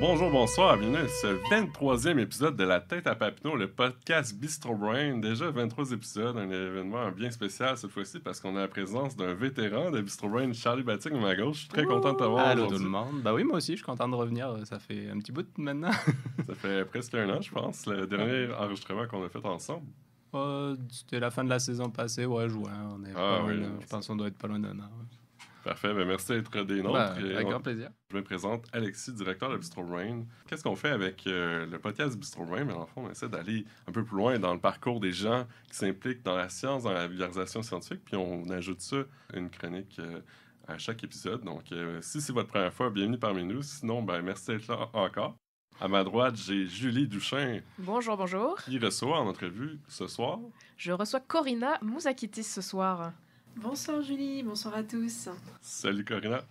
bonjour, bonsoir, bienvenue à ce 23e épisode de La Tête à Papineau, le podcast Bistro Brain. Déjà 23 épisodes, un événement bien spécial cette fois-ci parce qu'on a la présence d'un vétéran de Bistro Brain, Charlie Batic, à ma gauche. Je suis très content de t'avoir Allô tout le monde. ben oui, moi aussi, je suis content de revenir. Ça fait un petit bout maintenant. ça fait presque un an, je pense, le dernier enregistrement qu'on a fait ensemble. Euh, c'était la fin de la saison passée, ouais, juin. On ah, oui, je pense qu'on doit être pas loin d'un an. Parfait, ben, merci d'être des nôtres. Ben, avec grand plaisir. Je me présente Alexis, directeur de Bistro Brain. Qu'est-ce qu'on fait avec euh, le podcast Bistro Brain? Mais ben, en fond, on essaie d'aller un peu plus loin dans le parcours des gens qui s'impliquent dans la science, dans la vulgarisation scientifique, puis on ajoute ça une chronique euh, à chaque épisode. Donc, euh, si c'est votre première fois, bienvenue parmi nous. Sinon, merci d'être là encore. À ma droite, j'ai Julie Duchin. Bonjour, bonjour. Qui reçoit en entrevue ce soir? Je reçois Corina Mouzakitis ce soir. Bonsoir Julie, bonsoir à tous. Salut Corinna.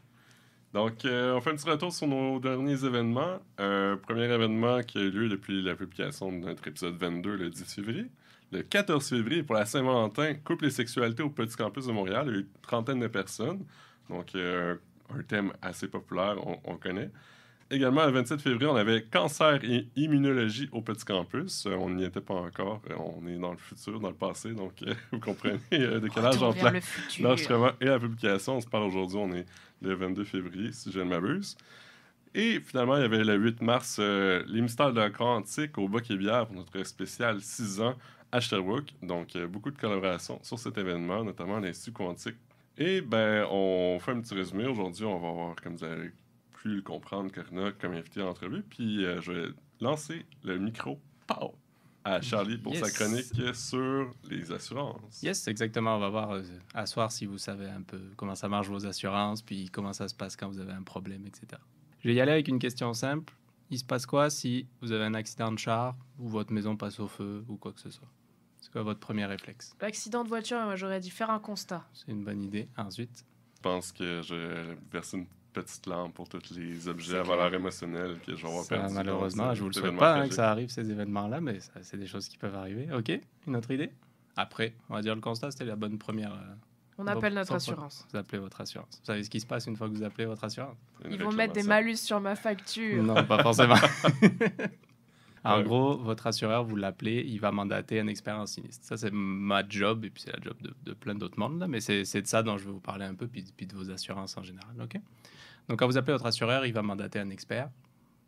Donc, euh, on fait un petit retour sur nos derniers événements. premier événement qui a eu lieu depuis la publication de notre épisode 22 le 10 février. Le 14 février, pour la Saint-Valentin, couple et sexualité au Petit Campus de Montréal, il y a eu une trentaine de personnes. Donc, euh, un thème assez populaire, on, on connaît également, le 27 février, on avait Cancer et immunologie au Petit Campus. Euh, on n'y était pas encore. Euh, on est dans le futur, dans le passé. Donc, euh, vous comprenez le décalage le l'enregistrement et la publication. On se parle aujourd'hui, on est le 22 février, si je ne m'abuse. Et finalement, il y avait le 8 mars, les de la quantique au bac et bière pour notre spécial 6 ans à Sherbrooke. Donc, beaucoup de collaborations sur cet événement, notamment l'Institut quantique. Et ben, on fait un petit résumé. Aujourd'hui, on va voir, comme vous avez plus le comprendre, a comme invité à l'entrevue. Puis euh, je vais lancer le micro pow, à Charlie pour sa chronique sur les assurances. Yes, exactement. On va voir à euh, soir si vous savez un peu comment ça marche vos assurances, puis comment ça se passe quand vous avez un problème, etc. Je vais y aller avec une question simple. Il se passe quoi si vous avez un accident de char ou votre maison passe au feu ou quoi que ce soit C'est quoi votre premier réflexe L'accident de voiture, moi j'aurais dû faire un constat. C'est une bonne idée. Ensuite je pense que je verser une petite lampe pour tous les objets à valeur émotionnelle que je vais avoir Malheureusement, je vous le souhaite pas hein, que ça arrive, ces événements-là, mais c'est des choses qui peuvent arriver. OK, une autre idée Après, on va dire le constat, c'était la bonne première. Euh, on appelle notre assurance. Vous appelez votre assurance. Vous savez ce qui se passe une fois que vous appelez votre assurance Ils vont mettre des malus sur ma facture. Non, pas forcément. En gros, votre assureur, vous l'appelez, il va mandater un expert en sinistre. Ça, c'est ma job et puis c'est la job de, plein d'autres mondes. Mais c'est de ça dont je vais vous parler un peu, puis de vos assurances en général. OK? Donc, quand vous appelez votre assureur, il va mandater un expert.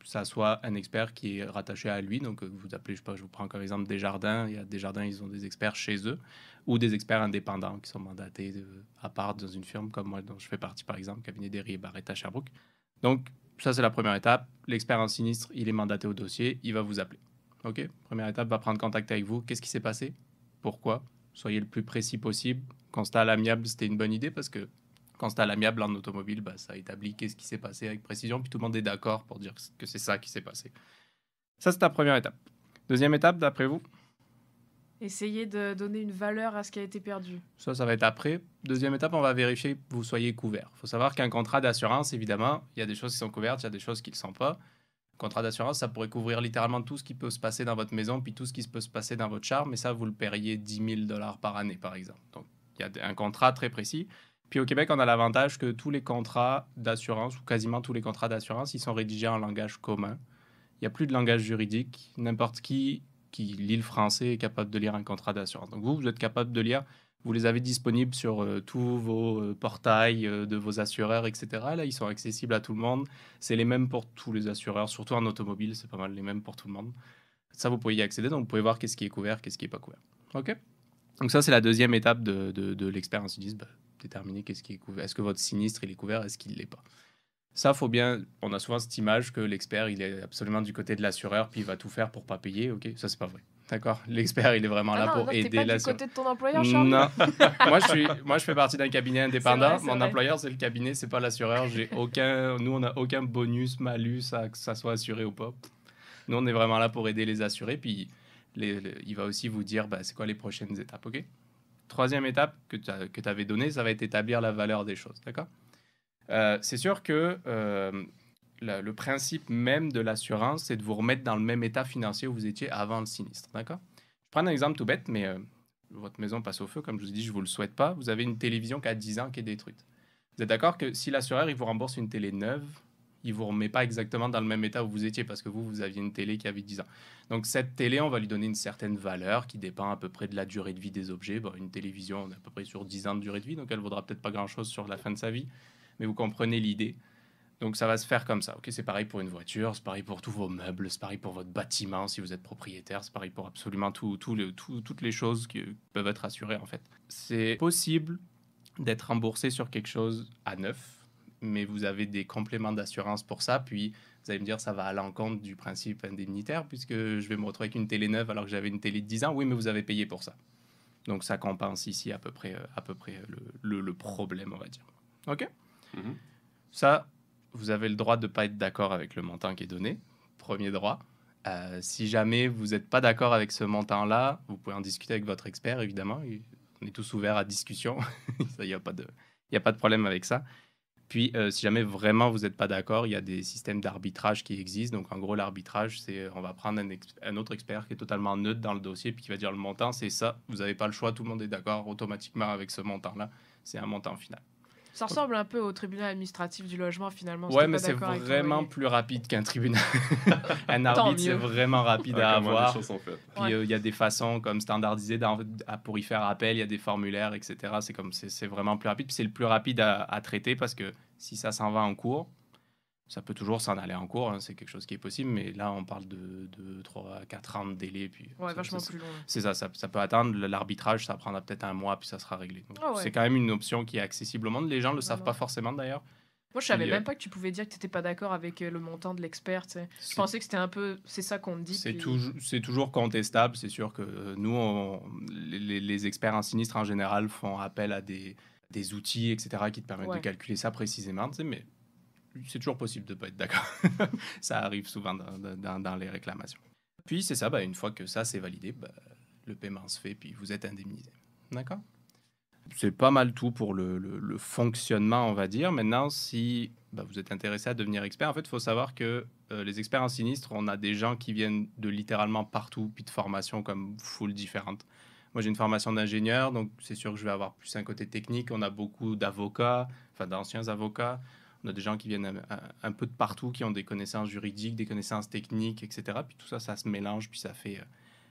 Ça soit un expert qui est rattaché à lui. Donc, vous appelez, je, sais pas, je vous prends comme exemple Desjardins. Il y a Desjardins, ils ont des experts chez eux ou des experts indépendants qui sont mandatés euh, à part dans une firme comme moi, dont je fais partie, par exemple, cabinet des et Barretta à Sherbrooke. Donc, ça, c'est la première étape. L'expert en sinistre, il est mandaté au dossier, il va vous appeler. OK Première étape, va prendre contact avec vous. Qu'est-ce qui s'est passé Pourquoi Soyez le plus précis possible. Constat à l'amiable, c'était une bonne idée parce que quand c'est à l'amiable en automobile, bah, ça établit qu'est-ce qui s'est passé avec précision, puis tout le monde est d'accord pour dire que c'est ça qui s'est passé. Ça, c'est ta première étape. Deuxième étape, d'après vous Essayer de donner une valeur à ce qui a été perdu. Ça, ça va être après. Deuxième étape, on va vérifier que vous soyez couvert. Il faut savoir qu'un contrat d'assurance, évidemment, il y a des choses qui sont couvertes, il y a des choses qui ne le sont pas. Un contrat d'assurance, ça pourrait couvrir littéralement tout ce qui peut se passer dans votre maison, puis tout ce qui peut se passer dans votre char, mais ça, vous le paieriez 10 000 dollars par année, par exemple. Donc, il y a un contrat très précis. Puis au Québec, on a l'avantage que tous les contrats d'assurance, ou quasiment tous les contrats d'assurance, ils sont rédigés en langage commun. Il n'y a plus de langage juridique. N'importe qui qui lit le français est capable de lire un contrat d'assurance. Donc vous, vous êtes capable de lire, vous les avez disponibles sur euh, tous vos euh, portails euh, de vos assureurs, etc. Là, ils sont accessibles à tout le monde. C'est les mêmes pour tous les assureurs, surtout en automobile, c'est pas mal les mêmes pour tout le monde. Ça, vous pouvez y accéder, donc vous pouvez voir qu'est-ce qui est couvert, qu'est-ce qui n'est pas couvert. OK donc ça, c'est la deuxième étape de, de, l'expérience. Ils disent, bah, déterminer qu'est-ce qui est couvert. Est-ce que votre sinistre, il est couvert Est-ce qu'il l'est pas Ça, faut bien. On a souvent cette image que l'expert, il est absolument du côté de l'assureur, puis il va tout faire pour pas payer. OK, ça, c'est pas vrai. D'accord L'expert, il est vraiment ah là pour aider aider pas Du côté de ton employeur, Charles Non. moi, je suis, moi, je fais partie d'un cabinet indépendant. Mon employeur, c'est le cabinet, c'est pas l'assureur. J'ai aucun, nous, on a aucun bonus, malus à que ça soit assuré ou pas. Nous, on est vraiment là pour aider les assurés. Puis, il va aussi vous dire bah, c'est quoi les prochaines étapes. OK troisième étape que tu avais donnée, ça va être établir la valeur des choses. D'accord euh, C'est sûr que euh, le principe même de l'assurance, c'est de vous remettre dans le même état financier où vous étiez avant le sinistre. D'accord Je prends un exemple tout bête, mais euh, votre maison passe au feu, comme je vous ai dit, je ne vous le souhaite pas. Vous avez une télévision qui a 10 ans qui est détruite. Vous êtes d'accord que si l'assureur il vous rembourse une télé neuve, il vous remet pas exactement dans le même état où vous étiez parce que vous, vous aviez une télé qui avait 10 ans. Donc cette télé, on va lui donner une certaine valeur qui dépend à peu près de la durée de vie des objets. Bon, une télévision, on est à peu près sur 10 ans de durée de vie, donc elle vaudra peut-être pas grand-chose sur la fin de sa vie, mais vous comprenez l'idée. Donc ça va se faire comme ça. Ok, c'est pareil pour une voiture, c'est pareil pour tous vos meubles, c'est pareil pour votre bâtiment si vous êtes propriétaire, c'est pareil pour absolument tout, toutes les choses euh, qui peuvent être assurées en fait. C'est possible d'être remboursé sur quelque chose à neuf mais vous avez des compléments d'assurance pour ça. Puis vous allez me dire, ça va à l'encontre du principe indemnitaire, puisque je vais me retrouver avec une télé neuve alors que j'avais une télé de 10 ans. Oui, mais vous avez payé pour ça. Donc ça compense ici à peu près, à peu près le, problème, on va dire. OK mhm. Ça, vous avez le droit de ne pas être d'accord avec le montant qui est donné. Premier droit. Euh, si jamais vous n'êtes pas d'accord avec ce montant-là, vous pouvez en discuter avec votre expert, évidemment. On est tous ouverts à discussion. Il n'y a, pas de, a pas de problème avec ça. Puis, euh, si jamais vraiment vous n'êtes pas d'accord, il y a des systèmes d'arbitrage qui existent. Donc, en gros, l'arbitrage, c'est on va prendre un, autre expert qui est totalement neutre dans le dossier, puis qui va dire le montant, c'est ça, vous n'avez pas le choix, tout le monde est d'accord automatiquement avec ce montant-là, c'est un montant final. Ça ressemble un peu au tribunal administratif du logement finalement. Ouais, mais c'est vraiment plus rapide qu'un tribunal. un arbitre, c'est vraiment rapide à avoir. Puis euh, il y a des façons comme standardisées pour y faire appel, il y a des formulaires, etc. C'est comme c'est vraiment plus rapide. Puis c'est le plus rapide à, à traiter parce que si ça s'en va en cours, ça peut toujours s'en aller en cours, hein, c'est quelque chose qui est possible, mais là on parle de 3 3, 4 ans de délai. Puis vachement plus long. C'est ça, ça, peut atteindre l'arbitrage ça prendra peut-être un mois, puis ça sera réglé. Ah c'est quand même une option qui est accessible au monde, les gens ne le savent pas forcément d'ailleurs. Moi je savais même euh, pas que tu pouvais dire que tu n'étais pas d'accord avec euh, le montant de l'expert. Je pensais que c'était un peu, c'est ça qu'on dit. C'est toujours contestable, c'est sûr que euh, nous, on... les, experts en sinistre en général font appel à des des outils, etc., qui te permettent de calculer ça précisément, mais c'est toujours possible de ne pas être d'accord. ça arrive souvent dans, les réclamations. Puis c'est ça, bah, une fois que ça c'est validé, ben, le paiement se fait, puis vous êtes indemnisé. D'accord C'est pas mal tout pour le, fonctionnement, on va dire. Maintenant, si ben, vous êtes intéressé à devenir expert, en fait, il faut savoir que euh, les experts en sinistre, on a des gens qui viennent de littéralement partout, puis de formations comme full différentes. Moi, j'ai une formation d'ingénieur, donc c'est sûr que je vais avoir plus un côté technique. On a beaucoup d'avocats, enfin d'anciens avocats. On a des gens qui viennent un, peu de partout, qui ont des connaissances juridiques, des connaissances techniques, etc. Puis tout ça, ça se mélange, puis ça fait, euh,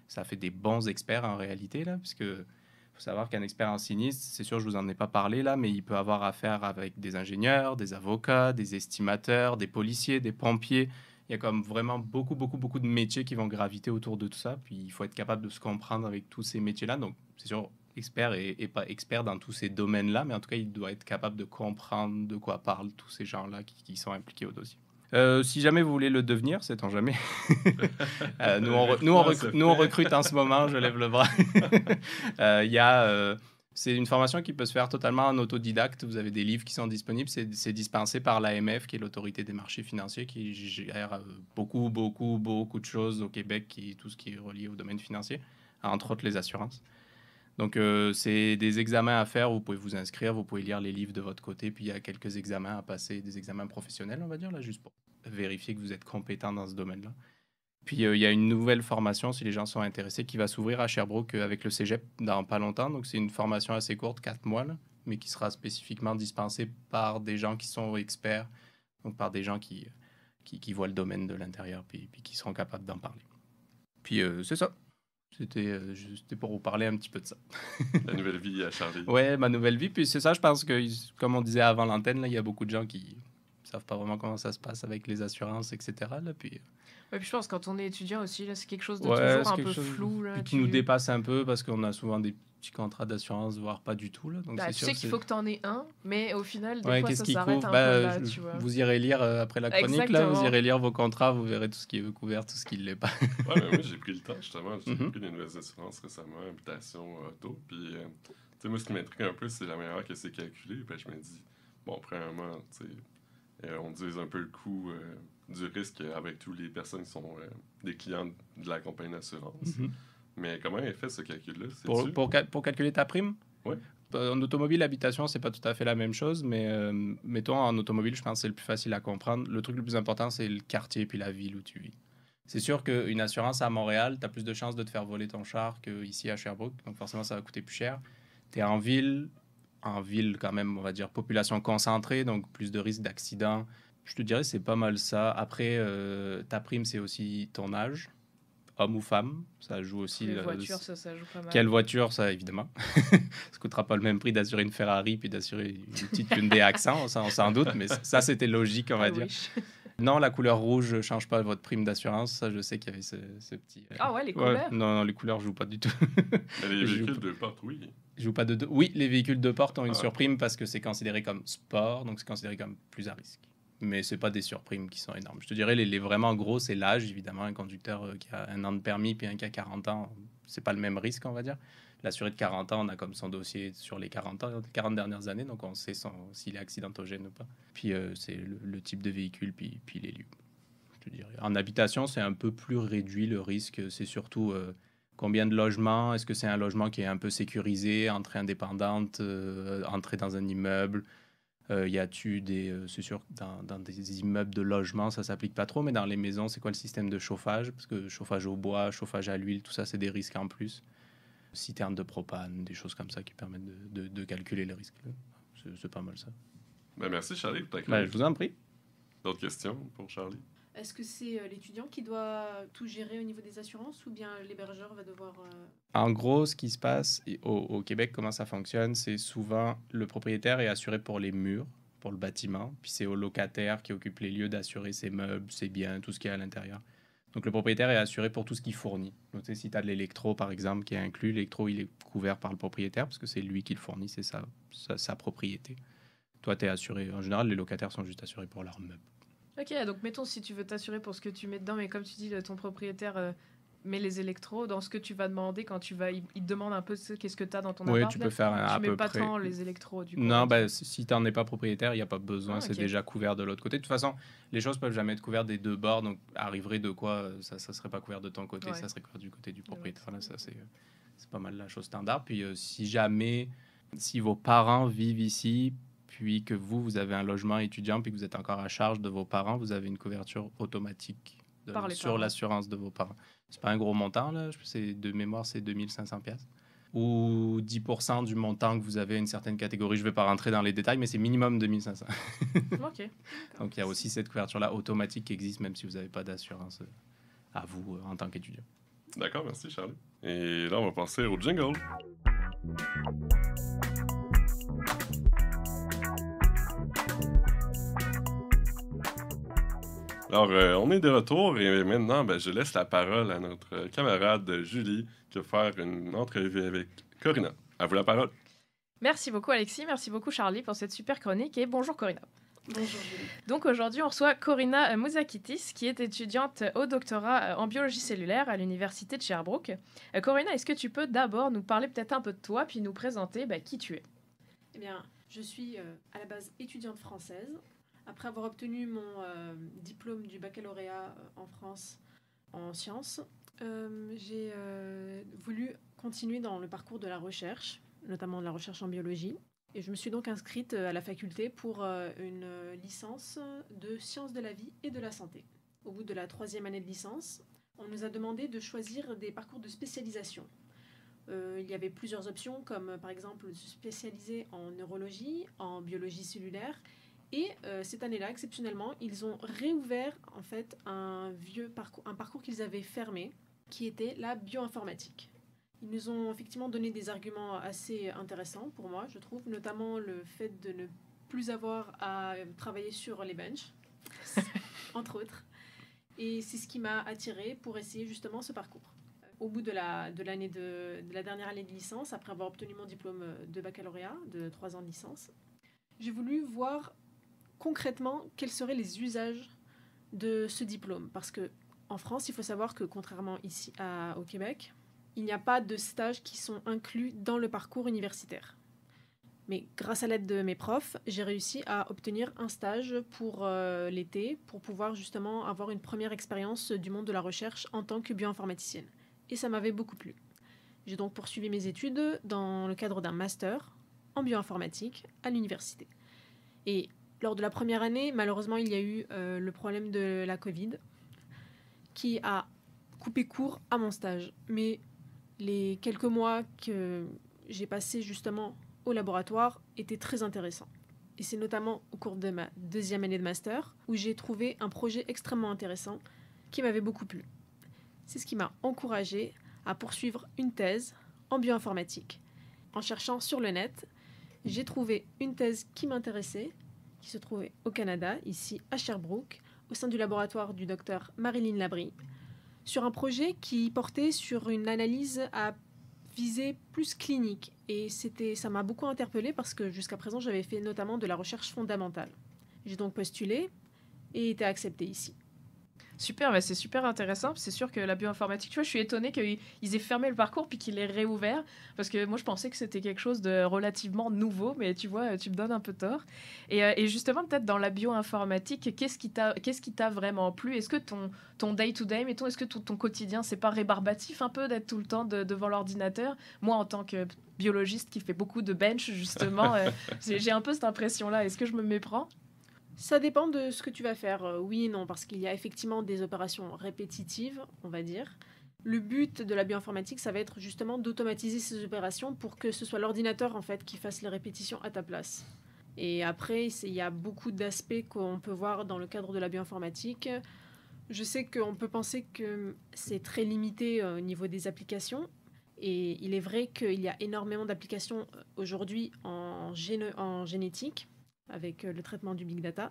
ça fait des bons experts en réalité, là, puisque faut savoir qu'un expert en sinistre, c'est sûr, je vous en ai pas parlé là, mais il peut avoir affaire avec des ingénieurs, des avocats, des estimateurs, des policiers, des pompiers. Il y a comme vraiment beaucoup, beaucoup, beaucoup de métiers qui vont graviter autour de tout ça. Puis il faut être capable de se comprendre avec tous ces métiers-là. Donc, c'est sûr, expert et, pas expert dans tous ces domaines-là, mais en tout cas, il doit être capable de comprendre de quoi parlent tous ces gens-là qui, sont impliqués au dossier. Euh, si jamais vous voulez le devenir, c'est en jamais. Euh, nous, on, recrute, en ce moment, je lève le bras. Euh, il c'est une formation qui peut se faire totalement en autodidacte. Vous avez des livres qui sont disponibles. C'est dispensé par l'AMF, qui est l'autorité des marchés financiers, qui gère beaucoup, beaucoup, beaucoup de choses au Québec, qui, tout ce qui est relié au domaine financier, entre autres les assurances. Donc, euh, c'est des examens à faire. Vous pouvez vous inscrire, vous pouvez lire les livres de votre côté. Puis, il y a quelques examens à passer, des examens professionnels, on va dire, là, juste pour vérifier que vous êtes compétent dans ce domaine-là. Puis, euh, il y a une nouvelle formation, si les gens sont intéressés, qui va s'ouvrir à Sherbrooke euh, avec le cégep dans pas longtemps. Donc, c'est une formation assez courte, quatre mois, mais qui sera spécifiquement dispensée par des gens qui sont experts, donc par des gens qui, voient le domaine de l'intérieur, puis, qui seront capables d'en parler. Puis, c'est ça. C'était euh, juste pour vous parler un petit peu de ça. La nouvelle vie à Charlie. ouais, ma nouvelle vie. Puis c'est ça, je pense que, comme on disait avant l'antenne, il y a beaucoup de gens qui savent pas vraiment comment ça se passe avec les assurances, etc. Là, euh, puis... je pense quand on est étudiant aussi, c'est quelque chose de toujours un peu flou. qui nous dépasse un peu parce qu'on a souvent des petit contrat d'assurance, voire pas du tout. Là. Bah, tu sais qu'il faut que tu en aies un, mais au final, des fois, ça s'arrête un bah, peu là, tu vois. Vous irez lire, euh, après la chronique, là, vous irez lire vos contrats, vous verrez tout ce qui est couvert, tout ce qui ne l'est pas. moi, j'ai pris le temps, justement, j'ai mhm. pris des nouvelles assurances récemment, habitation, auto, puis, euh, tu sais, moi, ce qui m'intrigue un peu, c'est la manière que c'est calculé, puis ben, je me dis, bon, premièrement, tu sais, euh, on divise un peu le coût du risque avec toutes les personnes qui sont des clients de la compagnie d'assurance. Mhm. Mais comment il fait ce calcul-là? Pour, calculer ta prime? Oui. Bah, en automobile, habitation, c'est pas tout à fait la même chose, mais euh, mettons en automobile, je pense que c'est le plus facile à comprendre. Le truc le plus important, c'est le quartier puis la ville où tu vis. C'est sûr qu'une assurance à Montréal, tu as plus de chances de te faire voler ton char qu'ici à Sherbrooke, donc forcément, ça va coûter plus cher. Tu es en ville, en ville quand même, on va dire, population concentrée, donc plus de risques d'accident. Je te dirais, c'est pas mal ça. Après, euh, ta prime, c'est aussi ton âge homme ou femme, ça joue aussi. ça, joue pas mal. Quelle voiture, ça, évidemment. ça coûtera pas le même prix d'assurer une Ferrari puis d'assurer une petite Hyundai Accent, on doute, mais ça, c'était logique, on va ah dire. Non, la couleur rouge ne change pas votre prime d'assurance. Ça, je sais qu'il y avait ce, ce petit. Euh, ah ouais, les couleurs non, non, les couleurs, ne jouent pas du tout. les véhicules de porte, oui. Je pas de, Oui, les véhicules de porte ont une surprime parce que c'est considéré comme sport, donc c'est considéré comme plus à risque mais c'est pas des surprimes qui sont énormes. Je te dirais, les, les vraiment gros, c'est l'âge, évidemment. Un conducteur euh, qui a un an de permis puis un qui a 40 ans, c'est pas le même risque, on va dire. L'assuré de 40 ans, on a comme son dossier sur les 40, ans, 40 dernières années, donc on sait s'il est accidentogène ou pas. Puis euh, c'est le, type de véhicule, puis, puis les lieux. En habitation, c'est un peu plus réduit le risque. C'est surtout euh, combien de logements Est-ce que c'est un logement qui est un peu sécurisé, entrée indépendante, entrée dans un immeuble euh, y a-tu des. Euh, c'est sûr, dans, dans, des immeubles de logement, ça s'applique pas trop, mais dans les maisons, c'est quoi le système de chauffage Parce que chauffage au bois, chauffage à l'huile, tout ça, c'est des risques en plus. Citerne de propane, des choses comme ça qui permettent de, de, calculer les risques. C'est pas mal ça. Ben, merci Charlie pour ta ben, je vous en prie. D'autres questions pour Charlie est-ce que c'est euh, l'étudiant qui doit tout gérer au niveau des assurances ou bien l'hébergeur va devoir... Euh, en gros, ce qui se passe au, Québec, comment ça fonctionne, c'est souvent le propriétaire est assuré pour les murs, pour le bâtiment, puis c'est au locataire qui occupe les lieux d'assurer ses meubles, ses biens, tout ce qui est à l'intérieur. Donc le propriétaire est assuré pour tout ce qu'il fournit. Donc, si tu as de l'électro, par exemple, qui est inclus, l'électro, il est couvert par le propriétaire parce que c'est lui qui le fournit, c'est sa, sa propriété. Toi, tu es assuré. En général, les locataires sont juste assurés pour leurs meubles. Ok, donc mettons si tu veux t'assurer pour ce que tu mets dedans, mais comme tu dis, ton propriétaire euh, met les électros dans ce que tu vas demander quand tu vas. Il, demande un peu ce, qu'est-ce que tu as dans ton Oui, tu peux faire un, tu mets pas tant les électros. Du coup, non, hein, bah, si tu n'en es pas propriétaire, il n'y a pas besoin, ah, c'est déjà couvert de l'autre côté. De toute façon, les choses peuvent jamais être couvertes des deux bords, donc arriverait de quoi euh, ça ne serait pas couvert de ton côté, ça serait couvert du côté du propriétaire. ça, c'est, euh, c'est pas mal la chose standard. Puis si jamais, si vos parents vivent ici, puis que vous, vous avez un logement étudiant, puis que vous êtes encore à charge de vos parents, vous avez une couverture automatique sur l'assurance de vos parents. C'est pas un gros montant, là. de mémoire, c'est 2500 pièces ou 10% du montant que vous avez à une certaine catégorie. Je ne vais pas rentrer dans les détails, mais c'est minimum 2500. Donc, il y a aussi cette couverture-là automatique qui existe, même si vous n'avez pas d'assurance euh, à vous euh, en tant qu'étudiant. D'accord, merci Charlie. Et là, on va passer au jingle. Alors, euh, on est de retour et maintenant, ben, je laisse la parole à notre camarade Julie qui va faire une entrevue avec Corinna. À vous la parole. Merci beaucoup Alexis, merci beaucoup Charlie pour cette super chronique et bonjour Corinna. Bonjour. Donc aujourd'hui, on reçoit Corinna Mouzakitis, qui est étudiante au doctorat euh, en biologie cellulaire à l'université de Sherbrooke. Euh, Corinna, est-ce que tu peux d'abord nous parler peut-être un peu de toi, puis nous présenter ben, qui tu es Eh bien, je suis à la base étudiante française après avoir obtenu mon euh, diplôme du baccalauréat euh, en France en sciences, euh, j'ai voulu continuer dans le parcours de la recherche, notamment de la recherche en biologie. Et je me suis donc inscrite à la faculté pour une licence de sciences de la vie et de la santé. Au bout de la troisième année de licence, on nous a demandé de choisir des parcours de spécialisation. il y avait plusieurs options, comme par exemple se spécialiser en neurologie, en biologie cellulaire et euh, cette année-là, exceptionnellement, ils ont réouvert en fait un vieux parcours, un parcours qu'ils avaient fermé, qui était la bioinformatique. Ils nous ont effectivement donné des arguments assez intéressants pour moi, je trouve, notamment le fait de ne plus avoir à travailler sur les benches, entre autres. Et c'est ce qui m'a attirée pour essayer justement ce parcours. Au bout de la, de, l'année de, de la dernière année de licence, après avoir obtenu mon diplôme de baccalauréat, de trois ans de licence, j'ai voulu voir concrètement, quels seraient les usages de ce diplôme Parce que en France, il faut savoir que contrairement ici à, au Québec, il n'y a pas de stages qui sont inclus dans le parcours universitaire. Mais grâce à l'aide de mes profs, j'ai réussi à obtenir un stage pour euh, l'été pour pouvoir justement avoir une première expérience du monde de la recherche en tant que bioinformaticienne. Et ça m'avait beaucoup plu. J'ai donc poursuivi mes études dans le cadre d'un master en bioinformatique à l'université. Et lors de la première année, malheureusement, il y a eu euh, le problème de la Covid qui a coupé court à mon stage. Mais les quelques mois que j'ai passé justement au laboratoire étaient très intéressants. Et c'est notamment au cours de ma deuxième année de master où j'ai trouvé un projet extrêmement intéressant qui m'avait beaucoup plu. C'est ce qui m'a encouragé à poursuivre une thèse en bioinformatique. En cherchant sur le net, j'ai trouvé une thèse qui m'intéressait qui se trouvait au Canada, ici à Sherbrooke, au sein du laboratoire du docteur Marilyn Labrie, sur un projet qui portait sur une analyse à visée plus clinique. Et c'était, ça m'a beaucoup interpellée parce que jusqu'à présent, j'avais fait notamment de la recherche fondamentale. J'ai donc postulé et été acceptée ici. Super, c'est super intéressant. C'est sûr que la bioinformatique, tu vois, je suis étonnée qu'ils aient fermé le parcours puis qu'ils l'aient réouvert. Parce que moi, je pensais que c'était quelque chose de relativement nouveau, mais tu vois, tu me donnes un peu tort. Et, euh, justement, peut-être dans la bioinformatique, qu'est-ce qui t'a vraiment plu Est-ce que ton day-to-day, ton est-ce que ton quotidien, c'est pas rébarbatif un peu d'être tout le temps devant l'ordinateur Moi, en tant que biologiste qui fait beaucoup de bench, justement, euh, j'ai un peu cette impression-là. Est-ce que je me méprends ça dépend de ce que tu vas faire. Euh, oui et non, parce qu'il y a effectivement des opérations répétitives, on va dire. Le but de la bioinformatique, ça va être justement d'automatiser ces opérations pour que ce soit l'ordinateur en fait qui fasse les répétitions à ta place. Et après, il y a beaucoup d'aspects qu'on peut voir dans le cadre de la bioinformatique. Je sais qu'on peut penser que c'est très limité euh, au niveau des applications. Et il est vrai qu'il y a énormément d'applications euh, aujourd'hui en, en génétique avec euh, le traitement du big data.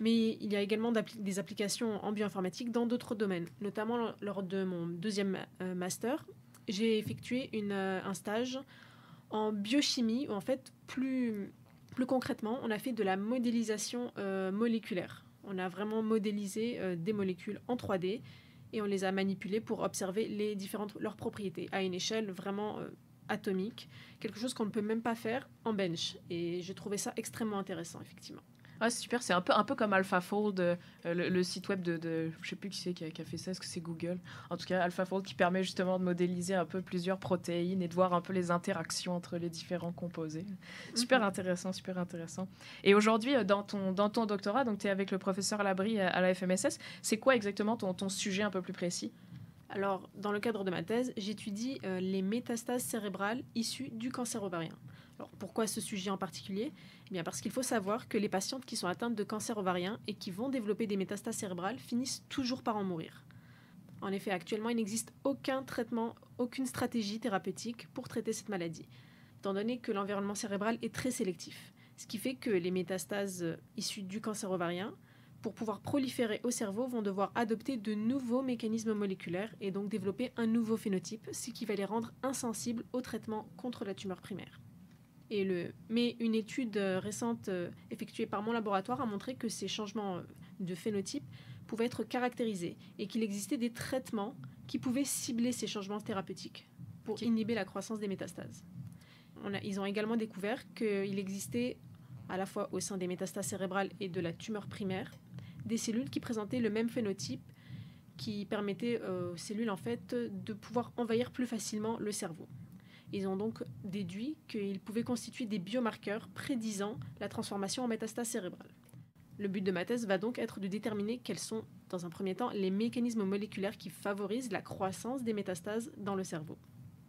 Mais il y a également des applications en bioinformatique dans d'autres domaines. Notamment lors de mon deuxième euh, master, j'ai effectué euh, un stage en biochimie, où en fait, plus, plus concrètement, on a fait de la modélisation moléculaire. On a vraiment modélisé des molécules en 3D et on les a manipulées pour observer les différentes, leurs propriétés à une échelle vraiment atomique, quelque chose qu'on ne peut même pas faire en bench. Et j'ai trouvé ça extrêmement intéressant, effectivement. Ah, c'est super, c'est un peu, un peu comme AlphaFold, euh, le, site web de, de, Je sais plus qui c'est qui, a fait ça, est-ce que c'est Google En tout cas, AlphaFold qui permet justement de modéliser un peu plusieurs protéines et de voir un peu les interactions entre les différents composés. Super mhm. intéressant, super intéressant. Et aujourd'hui, euh, dans ton, dans ton doctorat, tu es avec le professeur Labri euh, à, la FMSS, c'est quoi exactement ton sujet un peu plus précis alors, dans le cadre de ma thèse, j'étudie euh, les métastases cérébrales issues du cancer ovarien. Alors, pourquoi ce sujet en particulier eh bien, Parce qu'il faut savoir que les patientes qui sont atteintes de cancer ovarien et qui vont développer des métastases cérébrales finissent toujours par en mourir. En effet, actuellement, il n'existe aucun traitement, aucune stratégie thérapeutique pour traiter cette maladie, étant donné que l'environnement cérébral est très sélectif, ce qui fait que les métastases euh, issues du cancer ovarien pour pouvoir proliférer au cerveau, vont devoir adopter de nouveaux mécanismes moléculaires et donc développer un nouveau phénotype, ce qui va les rendre insensibles au traitement contre la tumeur primaire. Et le... Mais une étude euh, récente euh, effectuée par mon laboratoire a montré que ces changements euh, de phénotype pouvaient être caractérisés et qu'il existait des traitements qui pouvaient cibler ces changements thérapeutiques pour inhiber la croissance des métastases. ils ont également découvert qu'il existait à la fois au sein des métastases cérébrales et de la tumeur primaire, des cellules qui présentaient le même phénotype qui permettait aux cellules en fait de pouvoir envahir plus facilement le cerveau. Ils ont donc déduit qu'ils pouvaient constituer des biomarqueurs prédisant la transformation en métastase cérébrale. Le but de ma thèse va donc être de déterminer quels sont, dans un premier temps, les mécanismes moléculaires qui favorisent la croissance des métastases dans le cerveau.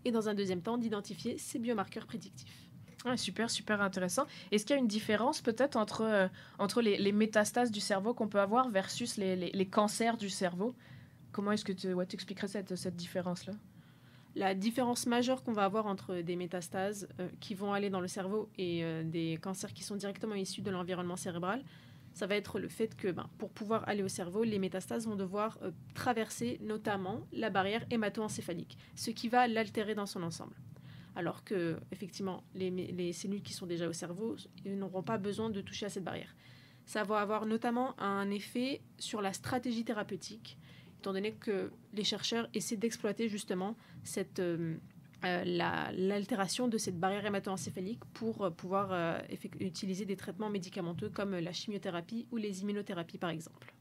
Et dans un deuxième temps, d'identifier ces biomarqueurs prédictifs. Ah, super, super intéressant. Est-ce qu'il y a une différence peut-être entre, euh, entre les, métastases du cerveau qu'on peut avoir versus les, cancers du cerveau Comment est-ce que tu expliquerais cette, différence-là La différence majeure qu'on va avoir entre des métastases euh, qui vont aller dans le cerveau et euh, des cancers qui sont directement issus de l'environnement cérébral, ça va être le fait que ben, pour pouvoir aller au cerveau, les métastases vont devoir traverser notamment la barrière hémato-encéphalique, ce qui va l'altérer dans son ensemble alors que effectivement les, cellules qui sont déjà au cerveau n'auront pas besoin de toucher à cette barrière. Ça va avoir notamment un effet sur la stratégie thérapeutique, étant donné que les chercheurs essaient d'exploiter justement euh, euh, l'altération de cette barrière hématoencéphalique pour euh, pouvoir utiliser des traitements médicamenteux comme la chimiothérapie ou les immunothérapies par exemple.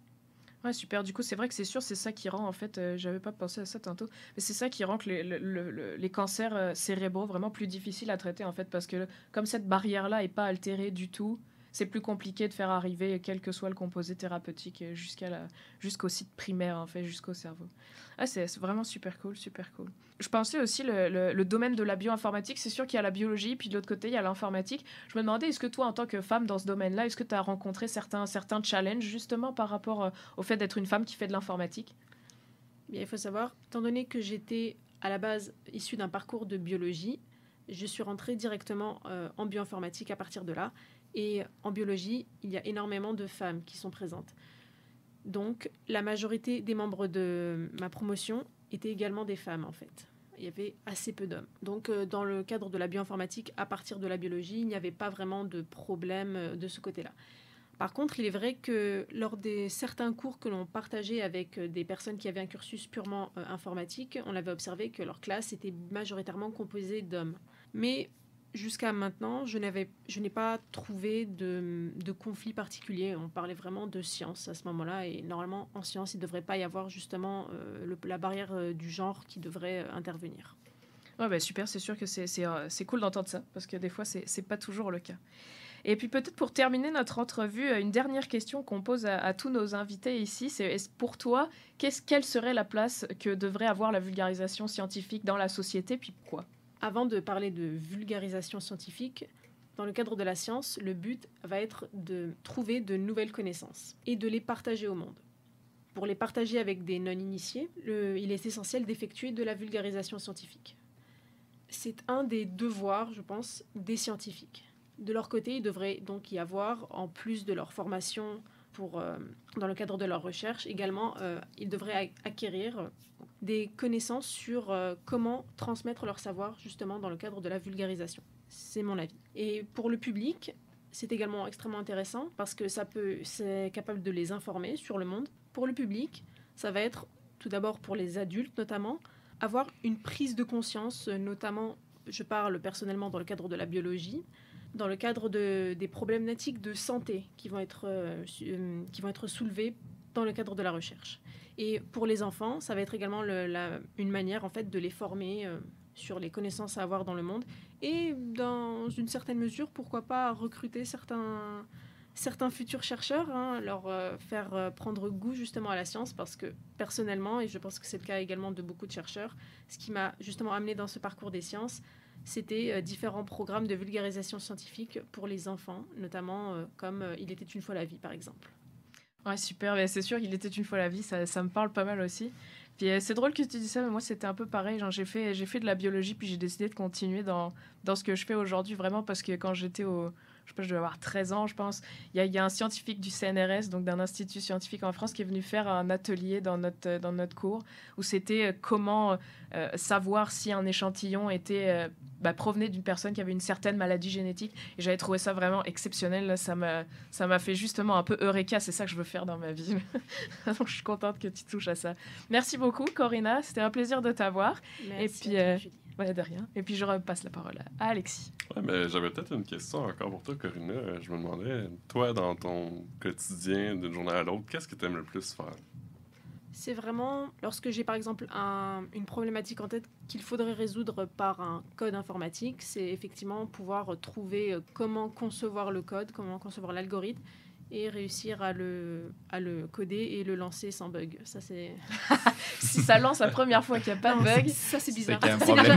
Ouais, super. Du coup, c'est vrai que c'est sûr, c'est ça qui rend, en fait, euh, j'avais pas pensé à ça tantôt, mais c'est ça qui rend que les, cancers euh, cérébraux vraiment plus difficiles à traiter, en fait, parce que comme cette barrière-là est pas altérée du tout, c'est plus compliqué de faire arriver quel que soit le composé thérapeutique jusqu'à la, jusqu'au site primaire, en fait, jusqu'au cerveau. Ah, c'est vraiment super cool, super cool. Je pensais aussi le, domaine de la bioinformatique, c'est sûr qu'il y a la biologie, puis de l'autre côté, il y a l'informatique. Je me demandais, est-ce que toi, en tant que femme dans ce domaine-là, est-ce que tu as rencontré certains, certains challenges justement par rapport euh, au fait d'être une femme qui fait de l'informatique il faut savoir, étant donné que j'étais à la base issue d'un parcours de biologie, je suis rentrée directement euh, en bioinformatique à partir de là. Et en biologie, il y a énormément de femmes qui sont présentes. Donc, la majorité des membres de ma promotion étaient également des femmes, en fait. Il y avait assez peu d'hommes. Donc, euh, dans le cadre de la bioinformatique, à partir de la biologie, il n'y avait pas vraiment de problème euh, de ce côté-là. Par contre, il est vrai que lors des certains cours que l'on partageait avec des personnes qui avaient un cursus purement informatique, on avait observé que leur classe était majoritairement composée d'hommes. Mais jusqu'à maintenant, je n'avais, je n'ai pas trouvé de, conflit particulier. On parlait vraiment de science à ce moment-là, et normalement en science, il ne devrait pas y avoir justement euh, la barrière euh, du genre qui devrait euh, intervenir. Ouais, bah, super, c'est sûr que c'est, c'est, cool d'entendre ça, parce que des fois, c'est, n'est pas toujours le cas. Et puis peut-être pour terminer notre entrevue, une dernière question qu'on pose à, tous nos invités ici, c'est pour toi, qu'est-ce, quelle serait la place que devrait avoir la vulgarisation scientifique dans la société, puis pourquoi avant de parler de vulgarisation scientifique, dans le cadre de la science, le but va être de trouver de nouvelles connaissances et de les partager au monde. Pour les partager avec des non-initiés, il est essentiel d'effectuer de la vulgarisation scientifique. C'est un des devoirs, je pense, des scientifiques. De leur côté, il devrait donc y avoir, en plus de leur formation pour, euh, dans le cadre de leur recherche, Également, euh, ils devraient acquérir euh, des connaissances sur comment transmettre leur savoir justement dans le cadre de la vulgarisation. C'est mon avis. Et pour le public, c'est également extrêmement intéressant parce que ça peut, c'est capable de les informer sur le monde. Pour le public, ça va être tout d'abord pour les adultes notamment, avoir une prise de conscience, notamment, je parle personnellement dans le cadre de la biologie, dans le cadre de, des problématiques de santé qui vont, être, euh, soulevés euh, qui vont être soulevées dans le cadre de la recherche. Et pour les enfants, ça va être également une manière en fait de les former euh, sur les connaissances à avoir dans le monde et dans une certaine mesure, pourquoi pas recruter certains, certains futurs chercheurs, hein, leur faire prendre goût justement à la science, parce que personnellement, et je pense que c'est le cas également de beaucoup de chercheurs, ce qui m'a justement amené dans ce parcours des sciences, c'était euh, différents programmes de vulgarisation scientifique pour les enfants, notamment euh, comme euh, Il était une fois la vie, par exemple. Ouais, super. C'est sûr, Il était une fois la vie, ça, ça me parle pas mal aussi. Puis c'est drôle que tu dis ça, mais moi, c'était un peu pareil. J'ai fait, fait de la biologie, puis j'ai décidé de continuer dans, dans ce que je fais aujourd'hui, vraiment, parce que quand j'étais au, je pas, je devais avoir 13 ans, je pense. Il y a, un scientifique du CNRS, donc d'un institut scientifique en France, qui est venu faire un atelier dans notre, dans notre cours où c'était comment savoir si un échantillon était bah, provenait d'une personne qui avait une certaine maladie génétique. Et j'avais trouvé ça vraiment exceptionnel. ça m'a, ça m'a fait justement un peu eureka. C'est ça que je veux faire dans ma vie. Donc, je suis contente que tu touches à ça. Merci beaucoup, Corinna. C'était un plaisir de t'avoir. Merci. Et puis, euh, de rien. Et puis, je repasse la parole à Alexis. Ouais, mais ben, j'avais peut-être une question encore pour toi, Corinna. Je me demandais, toi, dans ton quotidien d'une journée à l'autre, qu'est-ce que tu aimes le plus faire? c'est vraiment lorsque j'ai par exemple une problématique en tête qu'il faudrait résoudre par un code informatique, c'est effectivement pouvoir trouver euh, comment concevoir le code, comment concevoir l'algorithme et réussir à le, coder et le lancer sans bug. Ça, si ça lance la première fois qu'il n'y a pas de bug, ça c'est bizarre.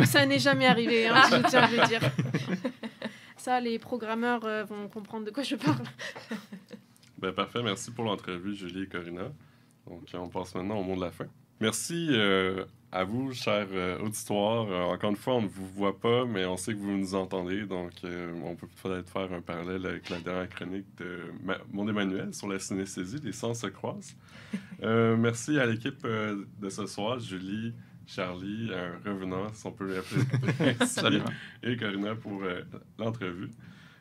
Ça, n'est jamais arrivé, hein, je tiens à le dire. ça, les programmeurs euh, vont comprendre de quoi je parle. ben, parfait, merci pour l'entrevue Julie et Corinna. Donc, on passe maintenant au mot de la fin. Merci euh, à vous, chers euh, auditoires. Euh, encore une fois, on ne vous voit pas, mais on sait que vous nous entendez. Donc, euh, on peut peut-être faire un parallèle avec la dernière chronique de mon Emmanuel sur la synesthésie, les sens se croisent. merci à l'équipe de ce soir, Julie, Charlie, un revenant, si on peut l'appeler, et Corinna pour l'entrevue.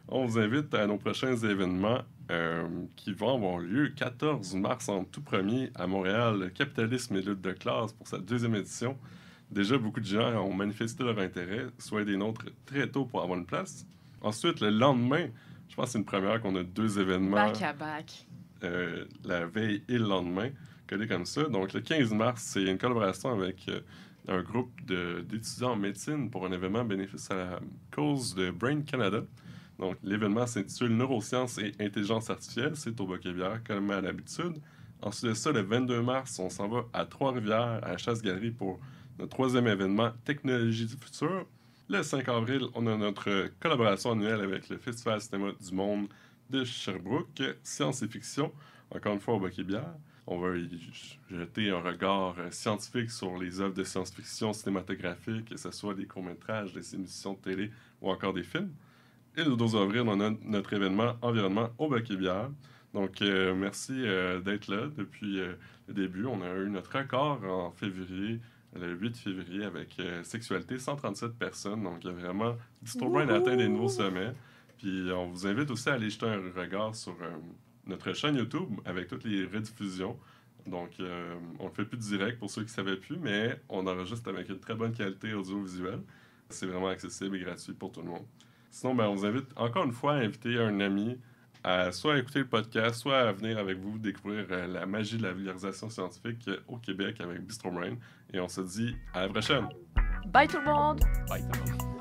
On vous invite à nos prochains événements euh, qui va avoir lieu 14 mars en tout premier à Montréal, Capitalisme et lutte de classe pour sa deuxième édition. Déjà, beaucoup de gens ont manifesté leur intérêt, soit des nôtres très tôt pour avoir une place. Ensuite, le lendemain, je pense que c'est une première qu'on a deux événements. Back à back. Euh, la veille et le lendemain, collés comme ça. Donc, le 15 mars, c'est une collaboration avec euh, un groupe d'étudiants en médecine pour un événement bénéfice à la cause de Brain Canada. Donc, l'événement s'intitule Neurosciences et intelligence artificielle. C'est au boquet comme à l'habitude. Ensuite de ça, le 22 mars, on s'en va à Trois-Rivières, à Chasse-Galerie, pour notre troisième événement Technologie du futur. Le 5 avril, on a notre collaboration annuelle avec le Festival Cinéma du Monde de Sherbrooke, Science et Fiction, encore une fois au boquet On va jeter un regard euh, scientifique sur les œuvres de science-fiction cinématographique, que ce soit des courts-métrages, des émissions de télé ou encore des films et le 12 avril, on a notre événement Environnement au Bac et Bière. Donc, euh, merci euh, d'être là depuis euh, le début. On a eu notre record en février, le 8 février, avec Sexualité, 137 personnes. Donc, il y a vraiment atteint des nouveaux sommets. Puis, on vous invite aussi à aller jeter un regard sur notre chaîne YouTube avec toutes les rediffusions. Donc, on ne fait plus de direct pour ceux qui ne savaient plus, mais on enregistre avec une très bonne qualité audiovisuelle. C'est vraiment accessible et gratuit pour tout le monde. Sinon, ben, on vous invite encore une fois à inviter un ami à soit écouter le podcast, soit à venir avec vous découvrir euh, la magie de la vulgarisation scientifique euh, au Québec avec Bistro Brain. Et on se dit à la prochaine. Bye tout le monde. Bye tout le monde.